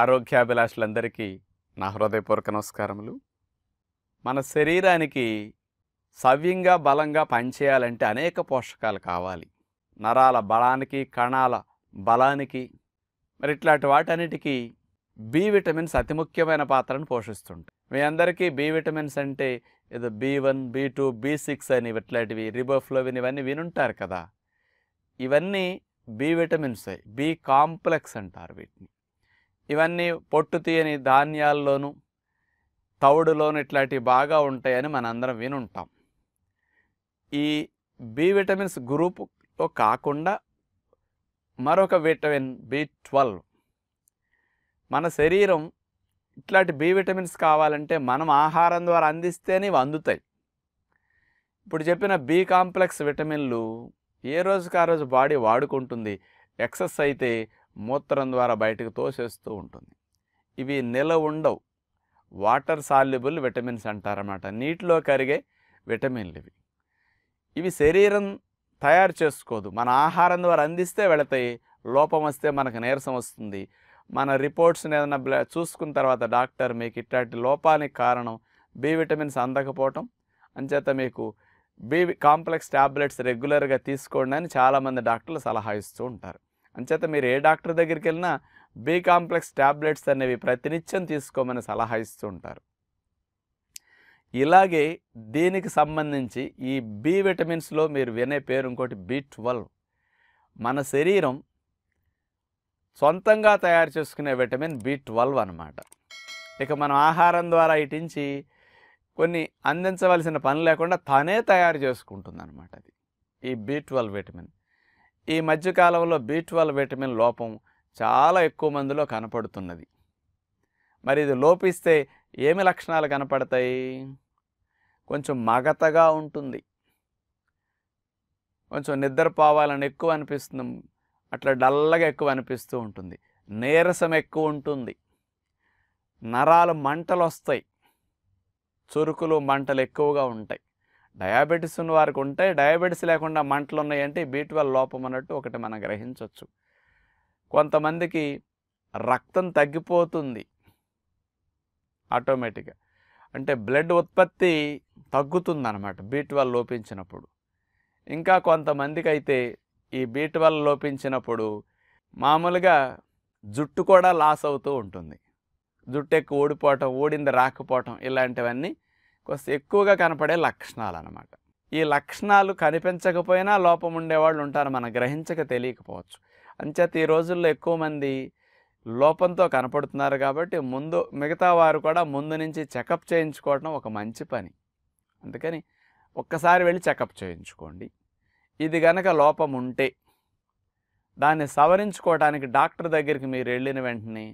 ఆరోగ్యాభిలాషులందరికీ నా హృదయపూర్వక నమస్కారములు మన శరీరానికి సవ్యంగా బలంగా పనిచేయాలంటే అనేక పోషకాలు కావాలి నరాల బలానికి కణాల బలానికి మరి ఇట్లాంటి వాటన్నిటికీ బి విటమిన్స్ అతి ముఖ్యమైన పాత్రను పోషిస్తుంటాయి మీ అందరికీ బి విటమిన్స్ అంటే ఏదో B one B two B six అని ఇట్లాంటివి రిబోఫ్లోవిన్ ఇవన్నీ వినుంటారు కదా ఇవన్నీ బి విటమిన్స్ బి కాంప్లెక్స్ అంటారు వీటిని ఇవన్నీ పొట్టు తీయని ధాన్యాల్లోనూ తవుడులోను ఇట్లాంటివి బాగా ఉంటాయని మనందరం వినుంటాం ఈ బి విటమిన్స్ గ్రూపులో కాకుండా మరొక విటమిన్ బి ట్వెల్వ్ మన శరీరం ఇట్లాంటి బి విటమిన్స్ కావాలంటే మనం ఆహారం ద్వారా అందిస్తేనే ఇవి అందుతాయి ఇప్పుడు చెప్పిన బి కాంప్లెక్స్ విటమిన్లు ఏ రోజుకు ఆ రోజు బాడీ వాడుకుంటుంది ఎక్సెస్ అయితే మూత్రం ద్వారా బయటకు తోసేస్తూ ఉంటుంది ఇవి నిల ఉండవు వాటర్ సాల్యుబుల్ విటమిన్స్ అంటారన్నమాట నీటిలో కరిగే విటమిన్లు ఇవి ఇవి శరీరం తయారు చేసుకోదు మన ఆహారం ద్వారా అందిస్తే వెళతాయి లోపం వస్తే మనకు నీరసం వస్తుంది మన రిపోర్ట్స్ని ఏదైనా చూసుకున్న తర్వాత డాక్టర్ మీకు ఇట్లాంటి లోపానికి కారణం బి విటమిన్స్ అందకపోవటం అంచేత మీకు బి కాంప్లెక్స్ ట్యాబ్లెట్స్ రెగ్యులర్గా తీసుకోండి అని చాలామంది డాక్టర్లు సలహా ఇస్తూ ఉంటారు అంచేత మీరు ఏ డాక్టర్ దగ్గరికి వెళ్ళినా బి కాంప్లెక్స్ ట్యాబ్లెట్స్ అనేవి ప్రతినిత్యం తీసుకోమని సలహా ఇస్తూ ఉంటారు ఇలాగే దీనికి సంబంధించి ఈ బి విటమిన్స్లో మీరు వినే పేరు ఇంకోటి బి ట్వెల్వ్ మన శరీరం సొంతంగా తయారు చేసుకునే విటమిన్ బి ట్వెల్వ్ అనమాట ఇక మనం ఆహారం ద్వారా ఇటించి కొన్ని అందించవలసిన పని లేకుండా తనే తయారు చేసుకుంటుంది అనమాట అది ఈ బి ట్వెల్వ్ విటమిన్ ఈ మధ్యకాలంలో బి ట్వెల్వ్ విటమిన్ లోపం చాలా ఎక్కువ మందిలో కనపడుతున్నది మరి ఇది లోపిస్తే ఏమి లక్షణాలు కనపడతాయి కొంచెం మగతగా ఉంటుంది కొంచెం నిద్రపోవాలని ఎక్కువ అనిపిస్తుంది అట్లా డల్లగా ఎక్కువ అనిపిస్తూ ఉంటుంది నీరసం ఎక్కువ ఉంటుంది నరాలు మంటలు వస్తాయి చురుకులు మంటలు ఎక్కువగా ఉంటాయి డయాబెటీస్ ఉన్న వారికి ఉంటే డయాబెటీస్ లేకుండా మంటలు ఉన్నాయంటే బీ ట్వెల్వ్ లోపం అన్నట్టు ఒకటి మనం గ్రహించవచ్చు కొంతమందికి రక్తం తగ్గిపోతుంది ఆటోమేటిక్గా అంటే బ్లడ్ ఉత్పత్తి తగ్గుతుందన్నమాట బీ ట్వెల్వ్ లోపించినప్పుడు ఇంకా కొంతమందికి అయితే ఈ బీ ట్వెల్వ్ లోపించినప్పుడు మామూలుగా జుట్టు కూడా లాస్ అవుతూ ఉంటుంది జుట్టు ఎక్కువ ఓడిపోవటం ఓడింది రాకపోవటం ఇలాంటివన్నీ కొంచెం ఎక్కువగా కనపడే లక్షణాలు అనమాట ఈ లక్షణాలు కనిపించకపోయినా లోపం ఉండేవాళ్ళు ఉంటారు మనం గ్రహించక తెలియకపోవచ్చు అంచేత ఈ రోజుల్లో ఎక్కువ మంది లోపంతో కనపడుతున్నారు కాబట్టి ముందు మిగతా వారు కూడా ముందు నుంచి చెకప్ చేయించుకోవడం ఒక మంచి పని అందుకని ఒక్కసారి వెళ్ళి చెకప్ చేయించుకోండి ఇది గనక లోపం ఉంటే దాన్ని సవరించుకోవడానికి డాక్టర్ దగ్గరికి మీరు వెళ్ళిన వెంటనే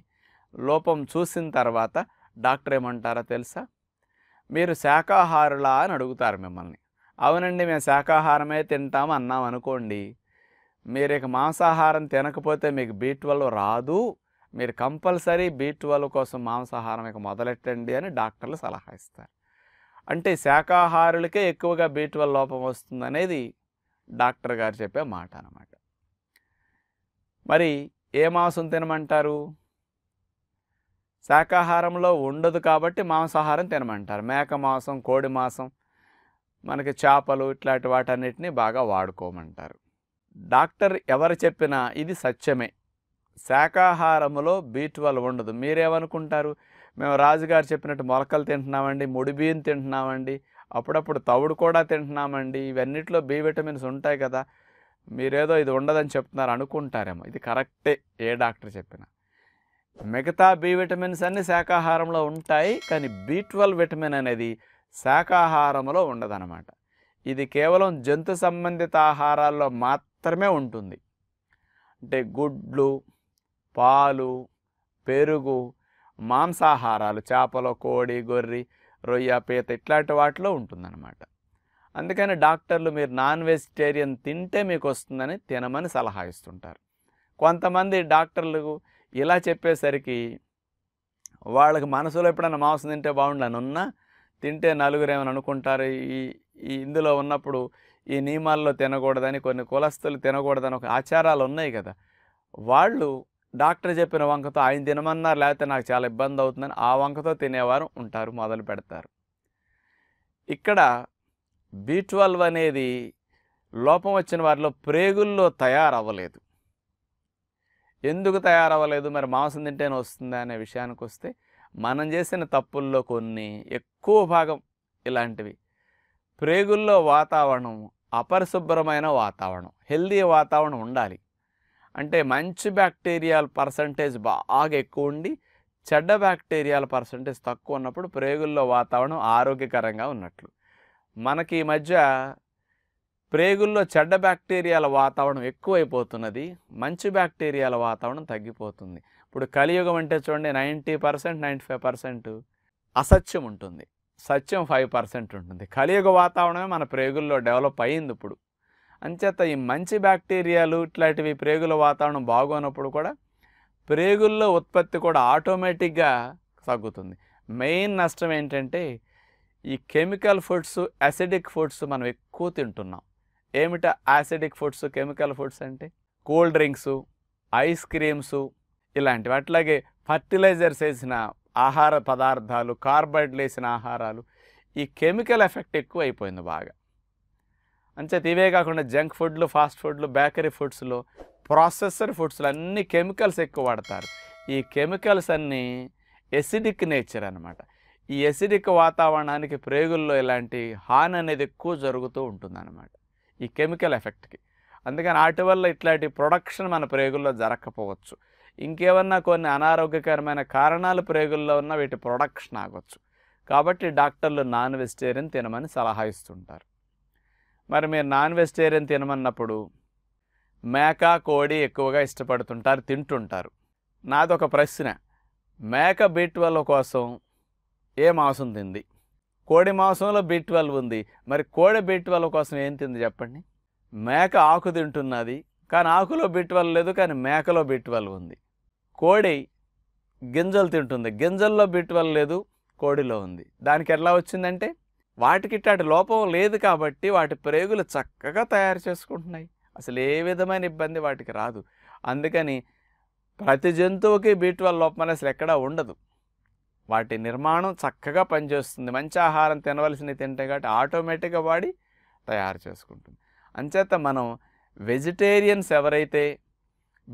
లోపం చూసిన తర్వాత డాక్టర్ ఏమంటారో తెలుసా మీరు శాకాహారులా అని అడుగుతారు మిమ్మల్ని అవునండి మేము శాకాహారమే తింటాం అన్నాం అనుకోండి మీరు ఇక మాంసాహారం తినకపోతే మీకు బీ రాదు మీరు కంపల్సరీ బీ కోసం మాంసాహారం ఇక మొదలెట్టండి అని డాక్టర్లు సలహా ఇస్తారు అంటే శాకాహారులకే ఎక్కువగా బీ లోపం వస్తుందనేది డాక్టర్ గారు చెప్పే మాట అనమాట మరి ఏ మాంసం తినమంటారు శాకాహారంలో ఉండదు కాబట్టి మాంసాహారం తినమంటారు మేక మాంసం కోడి మాంసం మనకి చేపలు ఇట్లాంటి వాటన్నిటిని బాగా వాడుకోమంటారు డాక్టర్ ఎవరు చెప్పినా ఇది సత్యమే శాకాహారంలో బీ ట్వెల్వ్ ఉండదు మీరేమనుకుంటారు మేము రాజుగారు చెప్పినట్టు మొలకలు తింటున్నామండి ముడిబియ్యం తింటున్నామండి అప్పుడప్పుడు తవుడు కూడా తింటున్నామండి ఇవన్నిటిలో బి విటమిన్స్ ఉంటాయి కదా మీరేదో ఇది ఉండదని చెప్తున్నారు అనుకుంటారేమో ఇది కరెక్టే ఏ డాక్టర్ చెప్పినా మిగతా బి విటమిన్స్ అన్ని శాకాహారంలో ఉంటాయి కానీ బి ట్వెల్వ్ విటమిన్ అనేది శాకాహారంలో ఉండదనమాట ఇది కేవలం జంతు సంబంధిత ఆహారాల్లో మాత్రమే ఉంటుంది అంటే గుడ్లు పాలు పెరుగు మాంసాహారాలు చేపలు కోడి గొర్రె రొయ్య పీత ఇట్లాంటి వాటిలో ఉంటుందన్నమాట అందుకని డాక్టర్లు మీరు నాన్ వెజిటేరియన్ తింటే మీకు వస్తుందని తినమని సలహా ఇస్తుంటారు కొంతమంది డాక్టర్లకు ఇలా చెప్పేసరికి వాళ్ళకి మనసులో ఎప్పుడైనా మాంసం తింటే బాగుండాను ఉన్నా తింటే నలుగురు ఏమైనా అనుకుంటారు ఈ ఇందులో ఉన్నప్పుడు ఈ నియమాల్లో తినకూడదని కొన్ని కులస్తులు తినకూడదని ఒక ఆచారాలు ఉన్నాయి కదా వాళ్ళు డాక్టర్ చెప్పిన వంకతో ఆయన తినమన్నారు లేకపోతే నాకు చాలా ఇబ్బంది అవుతుందని ఆ వంకతో తినేవారు ఉంటారు మొదలు పెడతారు ఇక్కడ బీ ట్వెల్వ్ అనేది లోపం వచ్చిన వారిలో ప్రేగుల్లో తయారవ్వలేదు ఎందుకు తయారవ్వలేదు మరి మాంసం తింటేనే వస్తుందా అనే విషయానికి వస్తే మనం చేసిన తప్పుల్లో కొన్ని ఎక్కువ భాగం ఇలాంటివి ప్రేగుల్లో వాతావరణం అపరిశుభ్రమైన వాతావరణం హెల్దీ వాతావరణం ఉండాలి అంటే మంచి బ్యాక్టీరియాల పర్సంటేజ్ బాగా ఎక్కువ ఉండి చెడ్డ బ్యాక్టీరియాల పర్సంటేజ్ తక్కువ ఉన్నప్పుడు ప్రేగుల్లో వాతావరణం ఆరోగ్యకరంగా ఉన్నట్లు మనకి ఈ మధ్య ప్రేగుల్లో చెడ్డ బ్యాక్టీరియాల వాతావరణం ఎక్కువైపోతున్నది మంచి బ్యాక్టీరియాల వాతావరణం తగ్గిపోతుంది ఇప్పుడు కలియుగం అంటే చూడండి ninety percent ninety five percent అసత్యం ఉంటుంది సత్యం ఫైవ్ పర్సెంట్ ఉంటుంది కలియుగ వాతావరణమే మన ప్రేగుల్లో డెవలప్ అయ్యింది ఇప్పుడు అంచేత ఈ మంచి బ్యాక్టీరియాలు ఇట్లాంటివి ప్రేగుల వాతావరణం బాగోనప్పుడు కూడా ప్రేగుల్లో ఉత్పత్తి కూడా ఆటోమేటిక్గా తగ్గుతుంది మెయిన్ నష్టం ఏంటంటే ఈ కెమికల్ ఫుడ్స్ అసిడిక్ ఫుడ్స్ మనం ఎక్కువ తింటున్నాం ఏమిట యాసిడిక్ ఫుడ్స్ కెమికల్ ఫుడ్స్ అంటే కూల్ డ్రింక్స్ ఐస్ క్రీమ్స్ ఇలాంటివి అట్లాగే ఫర్టిలైజర్స్ వేసిన ఆహార పదార్థాలు కార్బైడ్ వేసిన ఆహారాలు ఈ కెమికల్ ఎఫెక్ట్ ఎక్కువ అయిపోయింది బాగా అంచేత ఇవే కాకుండా జంక్ ఫుడ్లు ఫాస్ట్ ఫుడ్లు బేకరీ ఫుడ్స్లో ప్రాసెసర్ ఫుడ్స్లో అన్ని కెమికల్స్ ఎక్కువ వాడతారు ఈ కెమికల్స్ అన్నీ ఎసిడిక్ నేచర్ అనమాట ఈ ఎసిడిక్ వాతావరణానికి ప్రేగుల్లో ఇలాంటి హాని అనేది ఎక్కువ జరుగుతూ ఉంటుంది అనమాట ఈ కెమికల్ ఎఫెక్ట్కి అందుకని వాటి వల్ల ఇట్లాంటి ప్రొడక్షన్ మన ప్రేగుల్లో జరగకపోవచ్చు ఇంకేమన్నా కొన్ని అనారోగ్యకరమైన కారణాలు ప్రేగుల్లో ఉన్న వీటి ప్రొడక్షన్ ఆగొచ్చు కాబట్టి డాక్టర్లు నాన్ వెజిటేరియన్ తినమని సలహా ఇస్తుంటారు మరి మీరు నాన్ వెజిటేరియన్ తినమన్నప్పుడు మేక కోడి ఎక్కువగా ఇష్టపడుతుంటారు తింటుంటారు నాదొక ప్రశ్న మేక బీట్వల్ కోసం ఏ మాంసం తింది కోడి మాంసంలో బి ట్వెల్వ్ ఉంది మరి కోడి బి ట్వెల్వ్ కోసం ఏం తింది చెప్పండి మేక ఆకు తింటున్నది కానీ ఆకులో బి ట్వెల్వ్ లేదు కానీ మేకలో బి ట్వెల్వ్ ఉంది కోడి గింజలు తింటుంది గింజల్లో బి ట్వెల్వ్ లేదు కోడిలో ఉంది దానికి ఎలా వచ్చిందంటే వాటికి ఇట్లాంటి లోపం లేదు కాబట్టి వాటి ప్రేగులు చక్కగా తయారు చేసుకుంటున్నాయి అసలు ఏ విధమైన ఇబ్బంది వాటికి రాదు అందుకని ప్రతి జంతువుకి బీ ట్వెల్వ్ లోపం అసలు ఎక్కడా ఉండదు వాటి నిర్మాణం చక్కగా పనిచేస్తుంది మంచి ఆహారం తినవలసినవి తింటే కాబట్టి ఆటోమేటిక్గా వాడి తయారు చేసుకుంటుంది అంచేత మనం వెజిటేరియన్స్ ఎవరైతే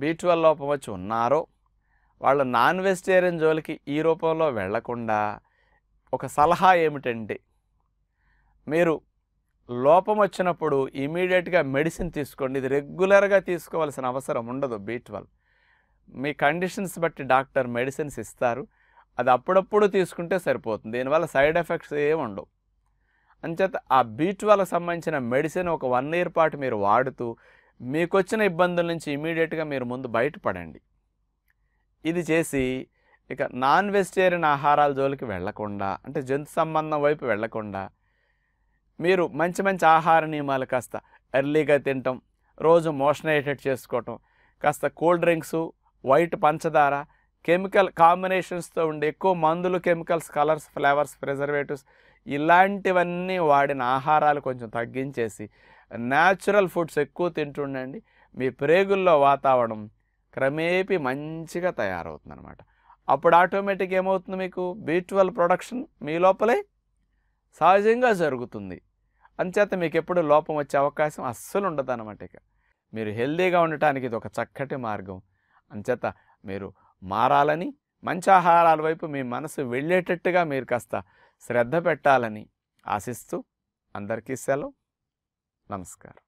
బీ ట్వెల్వ్ లోపం వచ్చి ఉన్నారో వాళ్ళు నాన్ వెజిటేరియన్ జోలికి ఈ రూపంలో వెళ్లకుండా ఒక సలహా ఏమిటంటే మీరు లోపం వచ్చినప్పుడు ఇమీడియట్గా మెడిసిన్ తీసుకోండి ఇది రెగ్యులర్గా తీసుకోవాల్సిన అవసరం ఉండదు బీ ట్వెల్వ్ మీ కండిషన్స్ బట్టి డాక్టర్ మెడిసిన్స్ ఇస్తారు అది అప్పుడప్పుడు తీసుకుంటే సరిపోతుంది దీనివల్ల సైడ్ ఎఫెక్ట్స్ ఏమి ఉండవు అంచేత ఆ బీట్ వల్ల సంబంధించిన మెడిసిన్ ఒక వన్ ఇయర్ పాటు మీరు వాడుతూ మీకు వచ్చిన ఇబ్బందుల నుంచి ఇమీడియట్గా మీరు ముందు బయటపడండి ఇది చేసి ఇక నాన్ వెజిటేరియన్ ఆహారాల జోలికి వెళ్లకుండా అంటే జంతు సంబంధం వైపు వెళ్లకుండా మీరు మంచి మంచి ఆహార నియమాలు కాస్త ఎర్లీగా తినటం రోజు మోషన్ చేసుకోవటం కాస్త కూల్ డ్రింక్స్ వైట్ పంచదార కెమికల్ కాంబినేషన్స్తో ఉండే ఎక్కువ మందులు కెమికల్స్ కలర్స్ ఫ్లేవర్స్ ప్రిజర్వేటివ్స్ ఇలాంటివన్నీ వాడిన ఆహారాలు కొంచెం తగ్గించేసి న్యాచురల్ ఫుడ్స్ ఎక్కువ తింటుండండి మీ ప్రేగుల్లో వాతావరణం క్రమేపీ మంచిగా తయారవుతుందనమాట అప్పుడు ఆటోమేటిక్ ఏమవుతుంది మీకు బీ ప్రొడక్షన్ మీ లోపలే సహజంగా జరుగుతుంది అంచేత మీకు ఎప్పుడు లోపం వచ్చే అవకాశం అస్సలు ఉండదు అనమాట ఇక మీరు హెల్దీగా ఉండటానికి ఇది ఒక చక్కటి మార్గం అంచేత మీరు మారాలని మంచి ఆహారాల వైపు మీ మనసు వెళ్ళేటట్టుగా మీరు కాస్త శ్రద్ధ పెట్టాలని ఆశిస్తూ అందరికీ సెలవు నమస్కారం